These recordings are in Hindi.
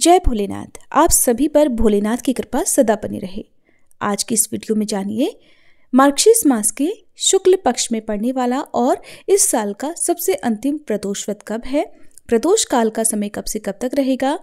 जय भोलेनाथ आप सभी पर भोलेनाथ की कृपा सदा बनी रहे आज की इस वीडियो में जानिए मार्गशीर्ष मास के शुक्ल पक्ष में पड़ने वाला और इस साल का सबसे अंतिम प्रदोष व्रत कब है प्रदोष काल का समय कब से कब तक रहेगा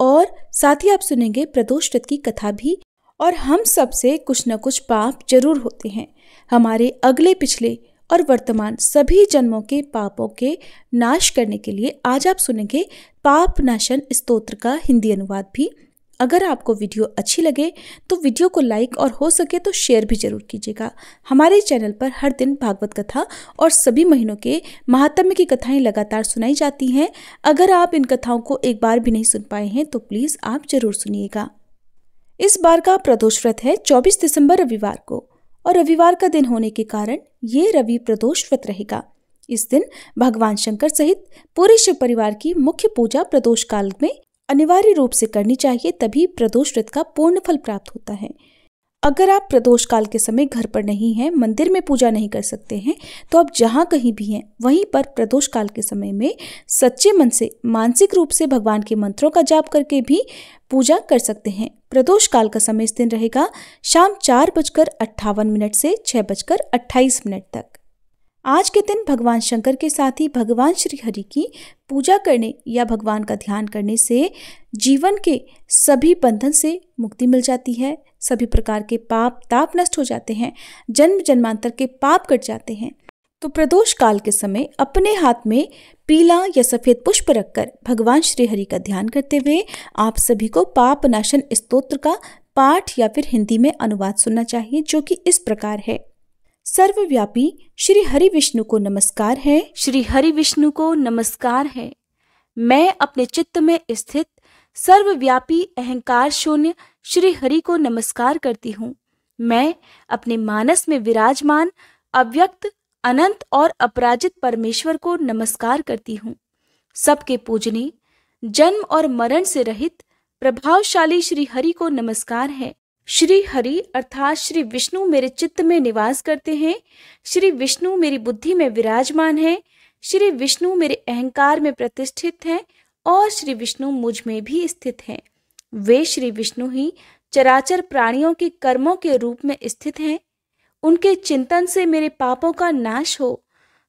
और साथ ही आप सुनेंगे प्रदोष व्रत की कथा भी और हम सबसे कुछ न कुछ पाप जरूर होते हैं हमारे अगले पिछले और वर्तमान सभी जन्मों के पापों के नाश करने के लिए आज आप सुनेंगे पाप नाशन स्तोत्र का हिंदी अनुवाद भी अगर आपको वीडियो अच्छी लगे तो वीडियो को लाइक और हो सके तो शेयर भी जरूर कीजिएगा हमारे चैनल पर हर दिन भागवत कथा और सभी महीनों के महात्म्य की कथाएं लगातार सुनाई जाती हैं अगर आप इन कथाओं को एक बार भी नहीं सुन पाए हैं तो प्लीज़ आप जरूर सुनिएगा इस बार का प्रदोष व्रत है 24 दिसंबर रविवार को और रविवार का दिन होने के कारण ये रवि प्रदोष व्रत रहेगा इस दिन भगवान शंकर सहित पूरे शिव परिवार की मुख्य पूजा प्रदोष काल में अनिवार्य रूप से करनी चाहिए तभी प्रदोष व्रत का पूर्ण फल प्राप्त होता है अगर आप प्रदोष काल के समय घर पर नहीं हैं मंदिर में पूजा नहीं कर सकते हैं तो आप जहाँ कहीं भी हैं वहीं पर प्रदोष काल के समय में सच्चे मन से मानसिक रूप से भगवान के मंत्रों का जाप करके भी पूजा कर सकते हैं प्रदोष काल का समय इस दिन रहेगा शाम चार बजकर अट्ठावन मिनट से छः बजकर अट्ठाईस मिनट तक आज के दिन भगवान शंकर के साथ ही भगवान श्री हरि की पूजा करने या भगवान का ध्यान करने से जीवन के सभी बंधन से मुक्ति मिल जाती है सभी प्रकार के पाप ताप नष्ट हो जाते हैं जन्म जन्मांतर के पाप कट जाते हैं तो प्रदोष काल के समय अपने हाथ में पीला या सफ़ेद पुष्प रखकर भगवान श्री हरि का ध्यान करते हुए आप सभी को पाप नाशन स्तोत्र का पाठ या फिर हिंदी में अनुवाद सुनना चाहिए जो कि इस प्रकार है सर्वव्यापी श्री हरि विष्णु को नमस्कार है श्री हरि विष्णु को नमस्कार है मैं अपने चित्त में स्थित सर्वव्यापी अहंकार शून्य श्री हरि को नमस्कार करती हूँ मैं अपने मानस में विराजमान अव्यक्त अनंत और अपराजित परमेश्वर को नमस्कार करती हूँ सबके पूजने जन्म और मरण से रहित प्रभावशाली श्री हरि को नमस्कार है श्री हरि अर्थात श्री विष्णु मेरे चित्त में निवास करते हैं श्री विष्णु मेरी बुद्धि में विराजमान है श्री विष्णु मेरे अहंकार में प्रतिष्ठित हैं और श्री विष्णु मुझ में भी स्थित हैं वे श्री विष्णु ही चराचर प्राणियों के कर्मों के रूप में स्थित हैं उनके चिंतन से मेरे पापों का नाश हो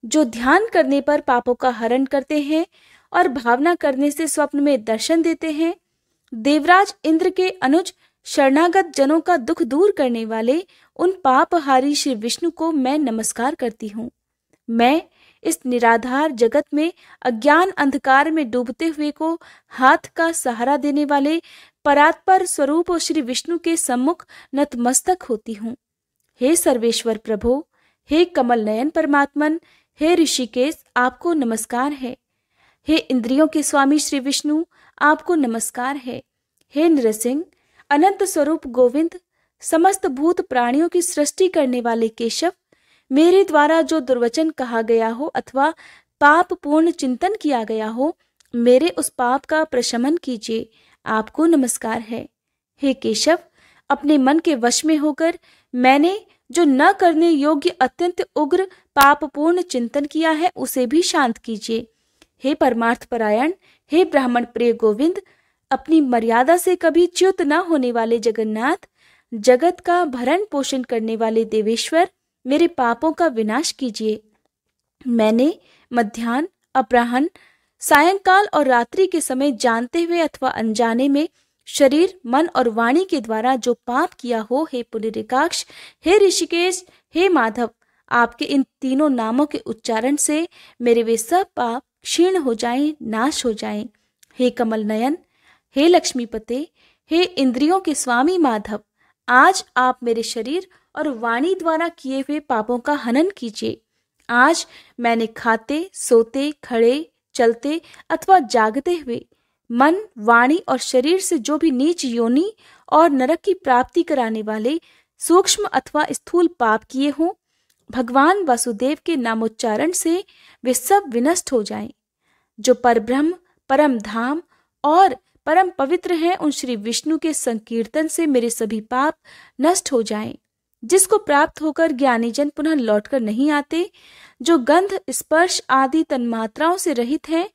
जो ध्यान करने पर पापों का हरण करते हैं और भावना करने से स्वप्न में दर्शन देते हैं देवराज इंद्र के अनुज शरणागत जनों का दुख दूर करने वाले उन पापहारी श्री विष्णु को मैं नमस्कार करती हूँ मैं इस निराधार जगत में अज्ञान अंधकार में डूबते हुए को हाथ का सहारा देने वाले परात्पर स्वरूप श्री विष्णु के सम्मुख नतमस्तक होती हूँ हे सर्वेश्वर प्रभो हे कमल नयन परमात्मन हे ऋषिकेश आपको नमस्कार है हे इंद्रियों के स्वामी श्री विष्णु आपको नमस्कार है हे नृसिंह अनंत स्वरूप गोविंद समस्त भूत प्राणियों की सृष्टि करने वाले केशव मेरे द्वारा जो दुर्वचन कहा गया हो अथवा पाप पूर्ण चिंतन किया गया हो मेरे उस पाप का प्रशमन कीजिए आपको नमस्कार है हे केशव अपने मन के वश में होकर मैंने जो न करने योग्य अत्यंत उग्र पापपूर्ण चिंतन किया है उसे भी शांत कीजिए हे परमार्थ परायण हे ब्राह्मण प्रिय गोविंद अपनी मर्यादा से कभी च्युत न होने वाले जगन्नाथ जगत का भरण पोषण करने वाले देवेश्वर मेरे पापों का विनाश कीजिए मैंने मध्यान्ह अपराहन सायंकाल और रात्रि के समय जानते हुए अथवा अनजाने में शरीर मन और वाणी के द्वारा जो पाप किया हो हे पुनरिकाक्ष हे ऋषिकेश हे माधव आपके इन तीनों नामों के उच्चारण से मेरे वे सब पाप क्षीण हो जाएं, नाश हो जाएं। हे कमल नयन हे लक्ष्मीपते हे इंद्रियों के स्वामी माधव आज आप मेरे शरीर और वाणी द्वारा किए हुए पापों का हनन कीजिए आज मैंने खाते सोते खड़े चलते अथवा जागते हुए मन वाणी और शरीर से जो भी नीच योनि और नरक की प्राप्ति कराने वाले सूक्ष्म अथवा स्थूल पाप किए हों भगवान वासुदेव के नामोच्चारण से वे सब विनष्ट हो जाएं। जो परब्रह्म परम धाम और परम पवित्र हैं उन श्री विष्णु के संकीर्तन से मेरे सभी पाप नष्ट हो जाएं जिसको प्राप्त होकर ज्ञानी जन पुनः लौटकर नहीं आते जो गंध स्पर्श आदि तन्मात्राओं से रहित हैं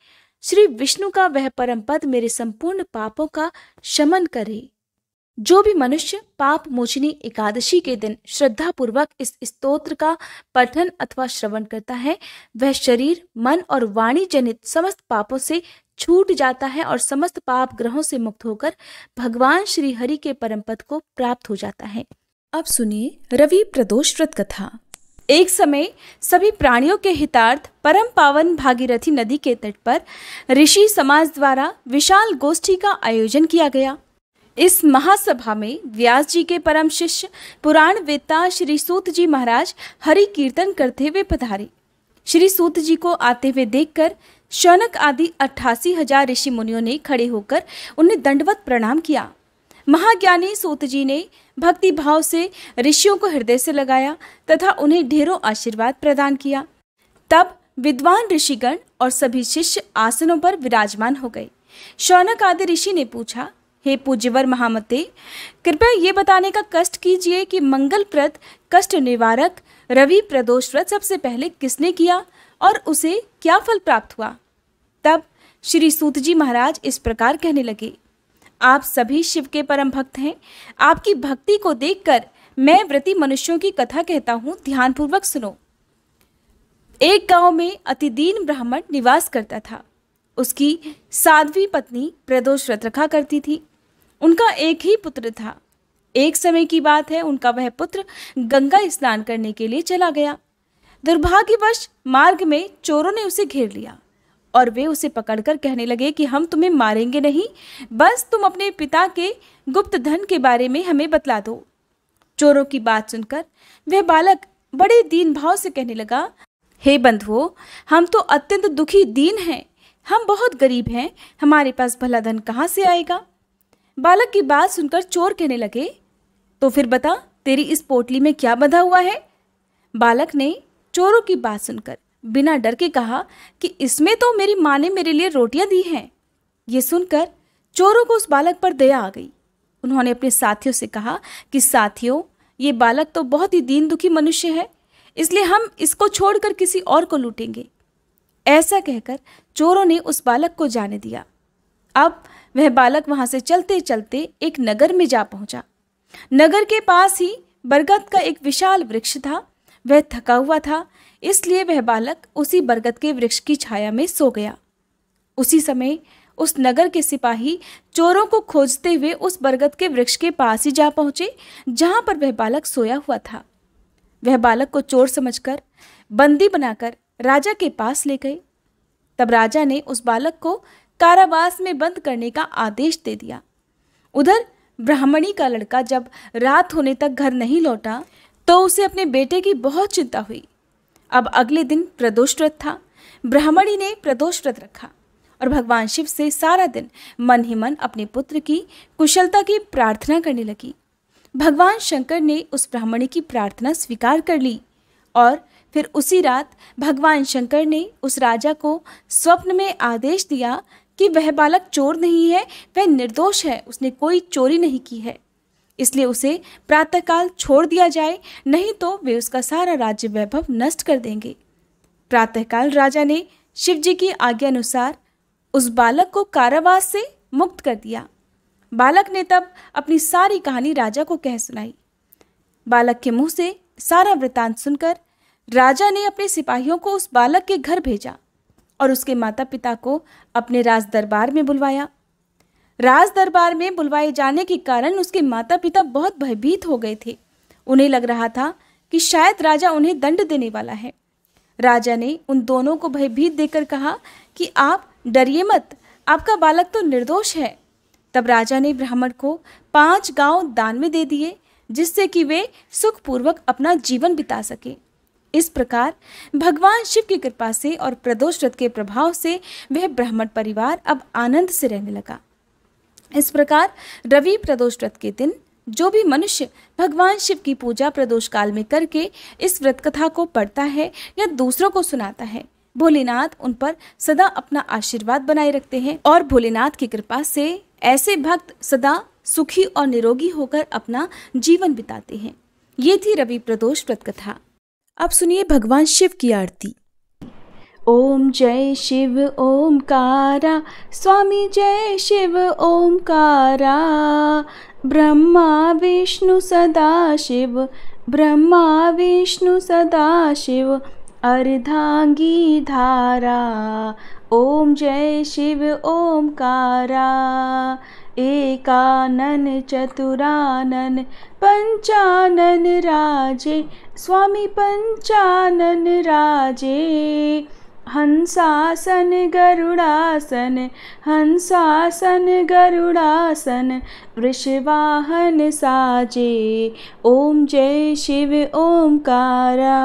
श्री विष्णु का वह परम पद मेरे संपूर्ण पापों का शमन करे जो भी मनुष्य पाप मोचनी एकादशी के दिन श्रद्धा पूर्वक इस स्तोत्र का पठन अथवा श्रवण करता है वह शरीर मन और वाणी जनित समस्त पापों से छूट जाता है और समस्त पाप ग्रहों से मुक्त होकर भगवान श्री हरि के परम पद को प्राप्त हो जाता है अब सुनिए रवि प्रदोष व्रत कथा एक समय सभी प्राणियों के हितार्थ परम पावन भागीरथी नदी के तट पर ऋषि समाज द्वारा विशाल गोष्ठी का आयोजन किया गया इस महासभा में व्यास जी के परम शिष्य पुराण वेता श्री सूत जी महाराज हरि कीर्तन करते हुए पधारे श्री सूत जी को आते हुए देखकर शौनक आदि अट्ठासी हजार ऋषि मुनियों ने खड़े होकर उन्हें दंडवत प्रणाम किया महाज्ञानी सूत जी ने भक्ति भाव से ऋषियों को हृदय से लगाया तथा उन्हें ढेरों आशीर्वाद प्रदान किया तब विद्वान ऋषिगण और सभी शिष्य आसनों पर विराजमान हो गए शौनक आदि ऋषि ने पूछा हे पूज्यवर महामते कृपया ये बताने का कष्ट कीजिए कि मंगलप्रद कष्ट निवारक रवि प्रदोष व्रत सबसे पहले किसने किया और उसे क्या फल प्राप्त हुआ तब श्री सूत जी महाराज इस प्रकार कहने लगे आप सभी शिव के परम भक्त हैं आपकी भक्ति को देखकर मैं व्रती मनुष्यों की कथा कहता हूँ ध्यानपूर्वक सुनो एक गांव में अति दीन ब्राह्मण निवास करता था उसकी साध्वी पत्नी प्रदोष व्रत रखा करती थी उनका एक ही पुत्र था एक समय की बात है उनका वह पुत्र गंगा स्नान करने के लिए चला गया दुर्भाग्यवश मार्ग में चोरों ने उसे घेर लिया और वे उसे पकड़कर कहने लगे कि हम तुम्हें मारेंगे नहीं बस तुम अपने पिता के गुप्त धन के बारे में हमें बतला दो चोरों की बात सुनकर वह बालक बड़े दीन भाव से कहने लगा हे बंधुओं हम तो अत्यंत दुखी दीन हैं हम बहुत गरीब हैं हमारे पास भला धन कहाँ से आएगा बालक की बात सुनकर चोर कहने लगे तो फिर बता तेरी इस पोटली में क्या बंधा हुआ है बालक ने चोरों की बात सुनकर बिना डर के कहा कि इसमें तो मेरी माँ ने मेरे लिए रोटियां दी हैं ये सुनकर चोरों को उस बालक पर दया आ गई उन्होंने अपने साथियों से कहा कि साथियों ये बालक तो बहुत ही दीन दुखी मनुष्य है इसलिए हम इसको छोड़कर किसी और को लूटेंगे ऐसा कहकर चोरों ने उस बालक को जाने दिया अब वह बालक वहां से चलते चलते एक नगर में जा पहुंचा नगर के पास ही बरगद का एक विशाल वृक्ष था वह थका हुआ था इसलिए वह बालक उसी बरगद के वृक्ष की छाया में सो गया उसी समय उस नगर के सिपाही चोरों को खोजते हुए उस बरगद के वृक्ष के पास ही जा पहुंचे जहां पर वह बालक सोया हुआ था वह बालक को चोर समझकर बंदी बनाकर राजा के पास ले गए तब राजा ने उस बालक को कारावास में बंद करने का आदेश दे दिया उधर ब्राह्मणी का लड़का जब रात होने तक घर नहीं लौटा तो उसे अपने बेटे की बहुत चिंता हुई अब अगले दिन प्रदोष व्रत था ब्राह्मणी ने प्रदोष व्रत रखा और भगवान शिव से सारा दिन मन ही मन अपने पुत्र की कुशलता की प्रार्थना करने लगी भगवान शंकर ने उस ब्राह्मणी की प्रार्थना स्वीकार कर ली और फिर उसी रात भगवान शंकर ने उस राजा को स्वप्न में आदेश दिया कि वह बालक चोर नहीं है वह निर्दोष है उसने कोई चोरी नहीं की है इसलिए उसे प्रातःकाल छोड़ दिया जाए नहीं तो वे उसका सारा राज्य वैभव नष्ट कर देंगे प्रातःकाल राजा ने शिवजी की आज्ञा अनुसार उस बालक को कारावास से मुक्त कर दिया बालक ने तब अपनी सारी कहानी राजा को कह सुनाई बालक के मुंह से सारा वृतांत सुनकर राजा ने अपने सिपाहियों को उस बालक के घर भेजा और उसके माता पिता को अपने राज दरबार में बुलवाया राज दरबार में बुलवाए जाने के कारण उसके माता पिता बहुत भयभीत हो गए थे उन्हें लग रहा था कि शायद राजा उन्हें दंड देने वाला है राजा ने उन दोनों को भयभीत देकर कहा कि आप डरिए मत आपका बालक तो निर्दोष है तब राजा ने ब्राह्मण को पांच गांव दान में दे दिए जिससे कि वे सुखपूर्वक अपना जीवन बिता सकें इस प्रकार भगवान शिव की कृपा से और प्रदोष रथ के प्रभाव से वह ब्राह्मण परिवार अब आनंद से रहने लगा इस प्रकार रवि प्रदोष व्रत के दिन जो भी मनुष्य भगवान शिव की पूजा प्रदोष काल में करके इस व्रत कथा को पढ़ता है या दूसरों को सुनाता है भोलेनाथ उन पर सदा अपना आशीर्वाद बनाए रखते हैं और भोलेनाथ की कृपा से ऐसे भक्त सदा सुखी और निरोगी होकर अपना जीवन बिताते हैं ये थी रवि प्रदोष व्रत कथा अब सुनिए भगवान शिव की आरती ओम जय शिव कारा स्वामी जय शिव कारा ब्रह्मा विष्णु सदा शिव ब्रह्मा विष्णु सदा शिव अर्धांगी धारा ओम जय शिव कारा एकानन चतुरानन पञ्चानन राजे स्वामी पञ्चानन राजे हंस गरुडासन हंसासन गरुडासन वृषवाहन साजे ॐ जय शिव कारा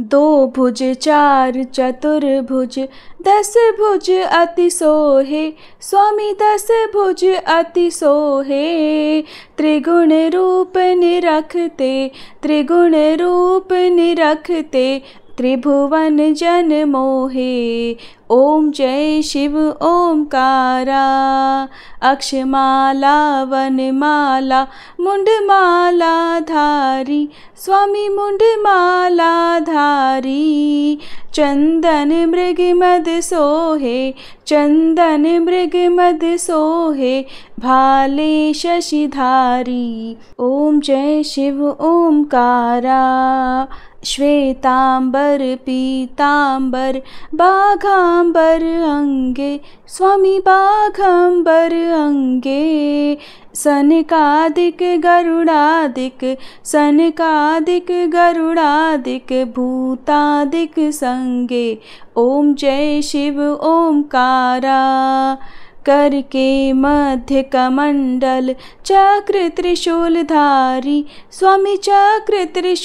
दो भुज चार चतुर्भुज दस भुज अति सोहे स्वामी दस भुज अति सोहे त्रिगुण रूप निरखते त्रिगुण रूप निरखते त्रिभुवन जन मोहे ओम जय शिव ओंकारा अक्षमाला वन माला मुंड माला धारी स्वामी मुंड माला धारी चंदन मृग मद सोहे चंदन मृग मद सोहे भाले शशिधारी ओम जय शिव ओंकारा श्वेतांबर पीतांबर बाघा बाघंबर अंगे स्वामी बाघंबर अंगे दिक गरुड़ा दिक भूता दिक संगे ओम जय शिव कारा करके मध्य कमंडल चक्र त्रिशूलधारी स्वामी चक्र त्रिशूलधारी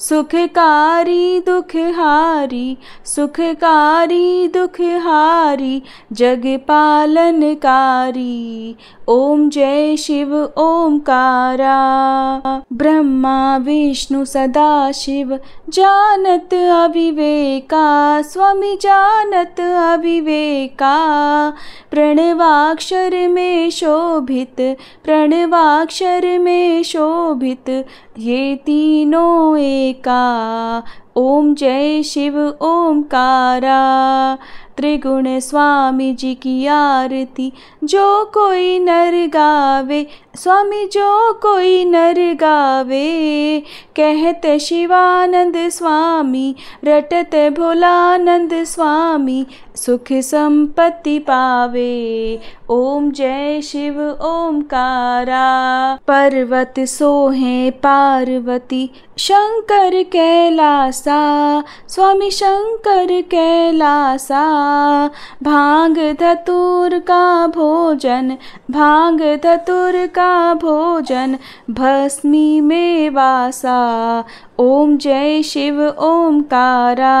सुखकारी दुखहारी सुखकारी दुखहारी जग पालनकारी ओम जय शिव ओंकारा ब्रह्मा विष्णु सदा शिव जानत अविवेका स्वामी जानत अविवेका प्रणवाक्षर में शोभित प्रणवाक्षर में शोभित ये तीनों एक का ओम जय शिव कारा त्रिगुण स्वामी जी की आरती जो कोई नर गावे स्वामी जो कोई नर गावे कहते शिवानंद स्वामी रटत भोलानंद स्वामी सुख संपत्ति पावे ओम जय शिव कारा पर्वत सोहे पार्वती शंकर कैलासा स्वामी शंकर कैलासा भांग धतुर का भोजन भांग धतुर का भोजन भस्मी में वासा ओम जय शिव कारा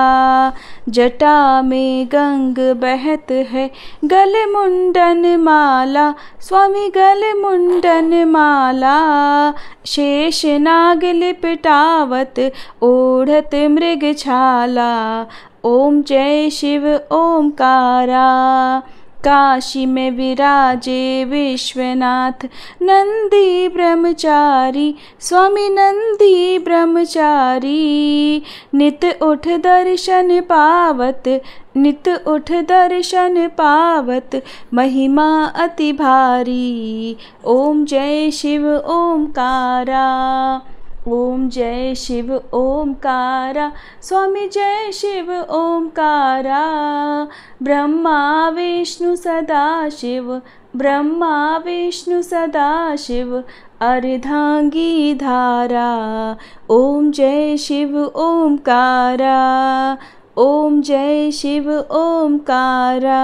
जटा में गंग बहत है गल मुंडन माला स्वामी गल मुंडन माला शेष नाग लिपटावत ओढ़त मृग छाला ओम जय शिव कारा काशी में विराजे विश्वनाथ नंदी ब्रह्मचारी स्वामी नंदी ब्रह्मचारी नित उठ दर्शन पावत नित उठ दर्शन पावत महिमा अति भारी ओम जय शिव कारा ओम जय शिव ओंकारा स्वामी जय शिव ओंकारा ब्रह्मा विष्णु सदा शिव ब्रह्मा विष्णु सदा शिव अर्धांगी धारा ओम जय शिव ओंकारा ओम जय शिव ओंकारा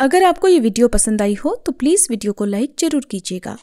अगर आपको ये वीडियो पसंद आई हो तो प्लीज़ वीडियो को लाइक ज़रूर कीजिएगा